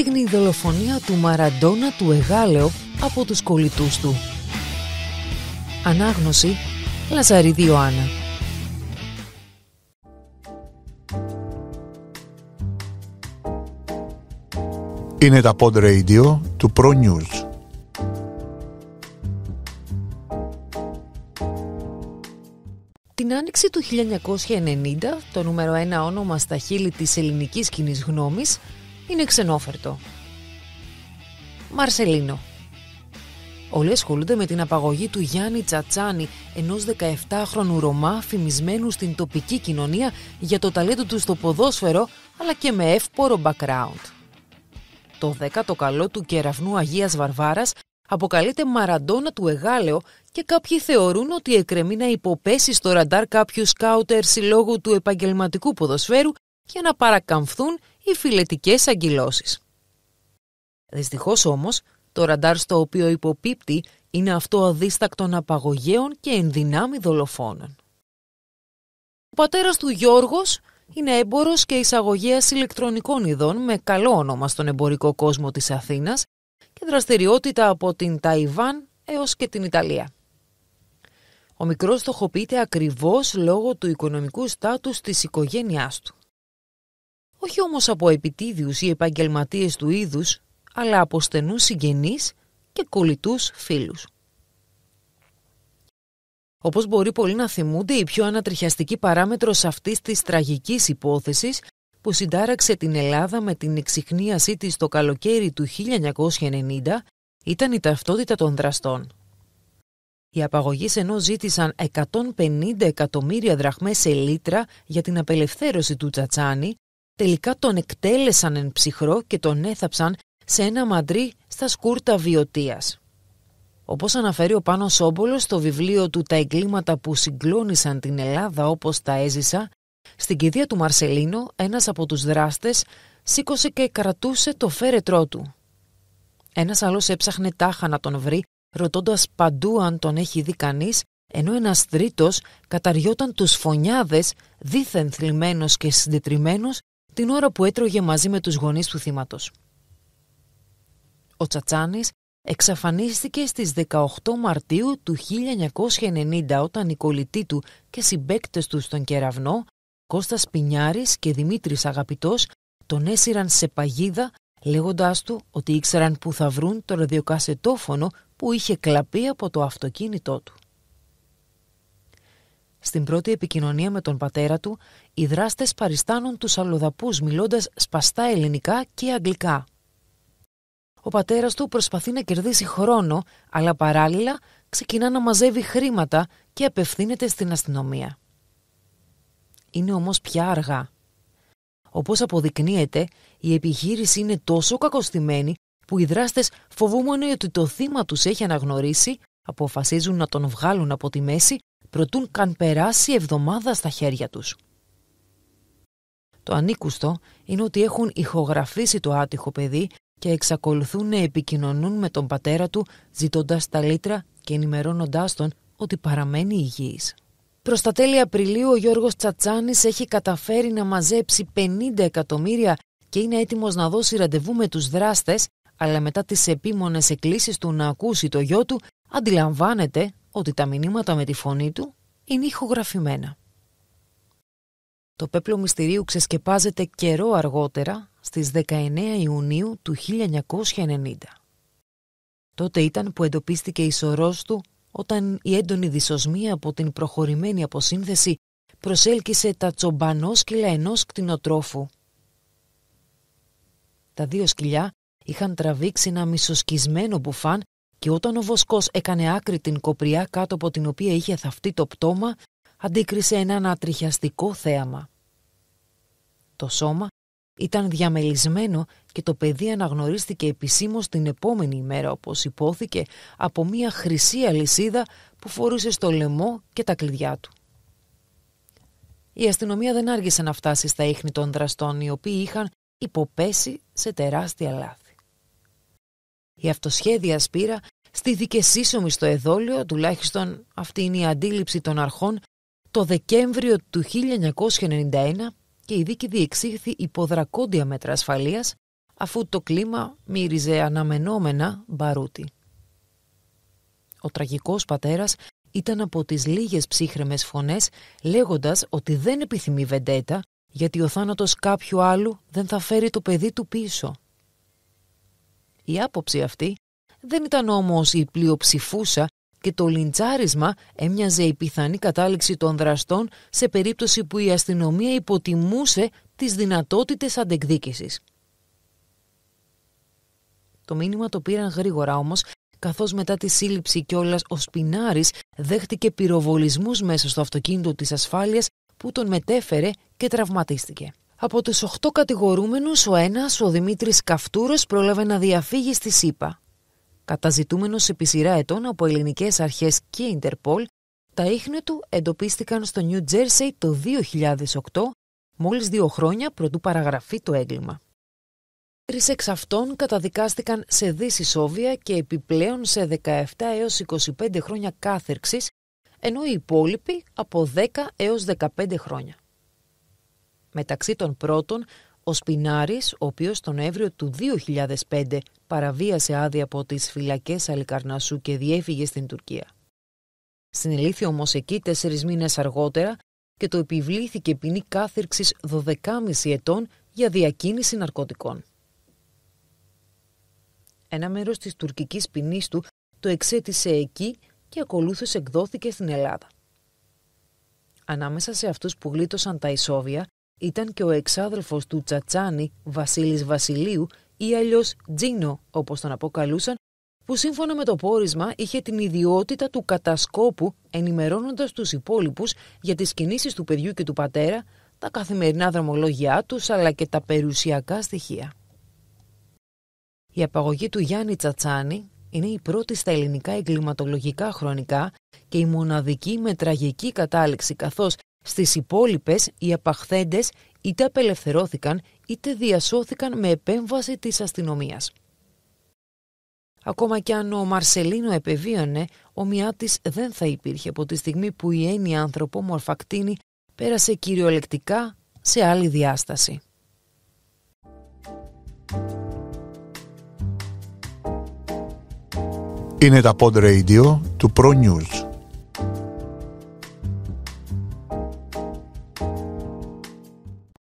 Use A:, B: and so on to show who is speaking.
A: στιγμή η δολοφονία του Μαραντόνα του Εγάλεο από τους κολλητούς του. Ανάγνωση Λαζαρίδη Ιωάννα Είναι τα Pod Radio του Pro Την άνοιξη του 1990, το νούμερο ένα όνομα στα χείλη της ελληνικής κοινής γνώμης είναι ξενόφερτο. Μαρσελίνο. Όλοι ασχολούνται με την απαγωγή του Γιάννη Τσατσάνη, ενός 17χρονου Ρωμά φημισμένου στην τοπική κοινωνία για το ταλέντο του στο ποδόσφαιρο, αλλά και με εύπορο background. Το δέκατο καλό του κεραυνού Αγίας Βαρβάρας αποκαλείται Μαραντόνα του Εγάλεο και κάποιοι θεωρούν ότι εκρεμεί να υποπέσει στο ραντάρ κάποιους σκάουτερ συλλόγου του επαγγελματικού ποδοσφαίρου για να παρακαμφθούν οι φιλετικές αγκυλώσεις. Δυστυχώς όμως, το ραντάρ στο οποίο υποπίπτει είναι αυτό αδίστακτον απαγωγέων και ενδυνάμει δολοφόνων. Ο πατέρας του Γιώργος είναι έμπορος και εισαγωγέας ηλεκτρονικών ειδών με καλό όνομα στον εμπορικό κόσμο της Αθήνας και δραστηριότητα από την Ταϊβάν έως και την Ιταλία. Ο μικρός στοχοποιείται ακριβώς λόγω του οικονομικού στάτους της οικογένειάς του όχι όμως από επιτίδιους ή επαγγελματίες του είδους, αλλά από στενούς συγγενείς και κολλητούς φίλους. Όπως μπορεί πολλοί να θυμούνται, η πιο ανατριχιαστική παράμετρος αυτής της τραγικής υπόθεσης που συντάραξε την Ελλάδα με την εξυχνίασή της το καλοκαίρι του 1990 ήταν η ταυτότητα των δραστών. Οι απαγωγείς ενώ ζήτησαν 150 εκατομμύρια δραχμές σε λίτρα για την απελευθέρωση του Τσατσάνη, τελικά τον εκτέλεσαν εν ψυχρό και τον έθαψαν σε ένα μαντρί στα σκούρτα βιωτίας. Όπως αναφέρει ο Πάνος Σόμπολος στο βιβλίο του «Τα εγκλήματα που συγκλώνησαν την Ελλάδα όπως τα έζησα», στην κηδεία του Μαρσελίνο ένας από τους δράστες σήκωσε και κρατούσε το φέρετρό του. Ένας άλλος έψαχνε τάχα να τον βρει, ρωτώντας παντού αν τον έχει δει κανείς, ενώ ένας τρίτος καταριόταν τους φωνιάδες δίθεν θλιμμένος και συντετριμμένος, την ώρα που έτρωγε μαζί με τους γονείς του θύματος. Ο Τσατσάνης εξαφανίστηκε στις 18 Μαρτίου του 1990 όταν οι κολλητοί του και συμπέκτες του στον Κεραυνό, Κώστας Πινιάρης και Δημήτρης Αγαπητός, τον έσυραν σε παγίδα λέγοντάς του ότι ήξεραν που θα βρουν το ραδιοκασετόφωνο που είχε κλαπεί από το αυτοκίνητό του. Στην πρώτη επικοινωνία με τον πατέρα του, οι δράστες παριστάνουν τους αλλοδαπούς μιλώντας σπαστά ελληνικά και αγγλικά. Ο πατέρας του προσπαθεί να κερδίσει χρόνο, αλλά παράλληλα ξεκινά να μαζεύει χρήματα και απευθύνεται στην αστυνομία. Είναι όμως πια αργά. Όπως αποδεικνύεται, η επιχείρηση είναι τόσο κακοστημένη που οι δράστες φοβούμενοι ότι το θύμα τους έχει αναγνωρίσει, αποφασίζουν να τον βγάλουν από τη μέση προτούν καν περάσει εβδομάδα στα χέρια τους. Το ανίκουστο είναι ότι έχουν ηχογραφήσει το άτυχο παιδί και εξακολουθούν να επικοινωνούν με τον πατέρα του ζητώντας τα λίτρα και ενημερώνοντάς τον ότι παραμένει υγιής. Προς τα τέλη Απριλίου ο Γιώργος Τσατσάνης έχει καταφέρει να μαζέψει 50 εκατομμύρια και είναι έτοιμος να δώσει ραντεβού με τους δράστες, αλλά μετά τις επίμονες εκκλήσεις του να ακούσει το γιο του, αντιλαμβάνεται ότι τα μηνύματα με τη φωνή του είναι ηχογραφημένα. Το πέπλο μυστηρίου ξεσκεπάζεται καιρό αργότερα στις 19 Ιουνίου του 1990. Τότε ήταν που εντοπίστηκε η σωρός του όταν η έντονη δυσοσμία από την προχωρημένη αποσύνθεση προσέλκυσε τα τσομπανόσκυλα ενός κτηνοτρόφου. Τα δύο σκυλιά είχαν τραβήξει ένα μισοσκισμένο μπουφάν και όταν ο βοσκός έκανε άκρη την κοπριά κάτω από την οποία είχε θαυτεί το πτώμα, αντίκρισε ένα ανατριχιαστικό θέαμα. Το σώμα ήταν διαμελισμένο και το παιδί αναγνωρίστηκε επισήμως την επόμενη ημέρα, όπως υπόθηκε, από μία χρυσή αλυσίδα που φορούσε στο λαιμό και τα κλειδιά του. Η αστυνομία δεν άργησε να φτάσει στα ίχνη των δραστών, οι οποίοι είχαν υποπέσει σε τεράστια λάθη. Η αυτοσχέδια σπήρα στήθηκε σύσσωμη στο εδόλιο, τουλάχιστον αυτή είναι η αντίληψη των αρχών, το Δεκέμβριο του 1991 και η δίκη διεξήχθη υποδρακόντια μέτρα ασφαλείας, αφού το κλίμα μύριζε αναμενόμενα μπαρούτι. Ο τραγικός πατέρας ήταν από τις λίγες ψύχρεμες φωνές λέγοντας ότι δεν επιθυμεί βεντέτα γιατί ο θάνατος κάποιου άλλου δεν θα φέρει το παιδί του πίσω. Η άποψη αυτή δεν ήταν όμως η πλειοψηφούσα και το λιντσάρισμα έμοιαζε η πιθανή κατάληξη των δραστών σε περίπτωση που η αστυνομία υποτιμούσε τις δυνατότητες αντεκδίκησης. Το μήνυμα το πήραν γρήγορα όμως, καθώς μετά τη σύλληψη κιόλας ο Σπινάρης δέχτηκε πυροβολισμούς μέσα στο αυτοκίνητο της ασφάλειας που τον μετέφερε και τραυματίστηκε. Από τους 8 κατηγορούμενους, ο ένας, ο Δημήτρης Καυτούρος, πρόλαβε να διαφύγει στη ΣΥΠΑ. Καταζητούμενος επί σειρά ετών από ελληνικές αρχές και Ιντερπολ, τα ίχνη του εντοπίστηκαν στο Νιου Τζέρσεϊ το 2008, μόλις δύο χρόνια προτού παραγραφεί το έγκλημα. Τρεις εξ αυτών καταδικάστηκαν σε σόβια και επιπλέον σε 17 έως 25 χρόνια κάθερξης, ενώ οι υπόλοιποι από 10 έως 15 χρόνια. Μεταξύ των πρώτων, ο Σπινάρης, ο οποίος τον Νοέμβριο του 2005 παραβίασε άδεια από τις φυλακές Αλικαρνασού και διέφυγε στην Τουρκία. Συνελήφθη όμως εκεί τέσσερις μήνες αργότερα και το επιβλήθηκε ποινή κάθυρξης 12,5 ετών για διακίνηση ναρκωτικών. Ένα μέρος της τουρκικής ποινής του το εξέτησε εκεί και ακολούθως εκδόθηκε στην Ελλάδα. Ανάμεσα σε αυτούς που γλίτωσαν τα ισόβια ήταν και ο εξάδελφος του Τσατσάνη, Βασίλης Βασιλείου ή αλλιώς Τζίνο όπως τον αποκαλούσαν, που σύμφωνα με το πόρισμα είχε την ιδιότητα του κατασκόπου ενημερώνοντας τους υπόλοιπους για τις κινήσεις του παιδιού και του πατέρα, τα καθημερινά δρομολόγια τους αλλά και τα περιουσιακά στοιχεία. Η απαγωγή του Γιάννη Τσατσάνη είναι η πρώτη στα ελληνικά εγκληματολογικά χρονικά και η μοναδική με τραγική κατάληξη καθώς στις υπόλοιπες, οι απαχθέντες είτε απελευθερώθηκαν είτε διασώθηκαν με επέμβαση της αστυνομίας. Ακόμα κι αν ο Μαρσελίνο επεβίωνε, ο Μιάτης δεν θα υπήρχε από τη στιγμή που η έννοια άνθρωπο Μορφακτίνη πέρασε κυριολεκτικά σε άλλη διάσταση. Είναι τα Pod Radio του Pro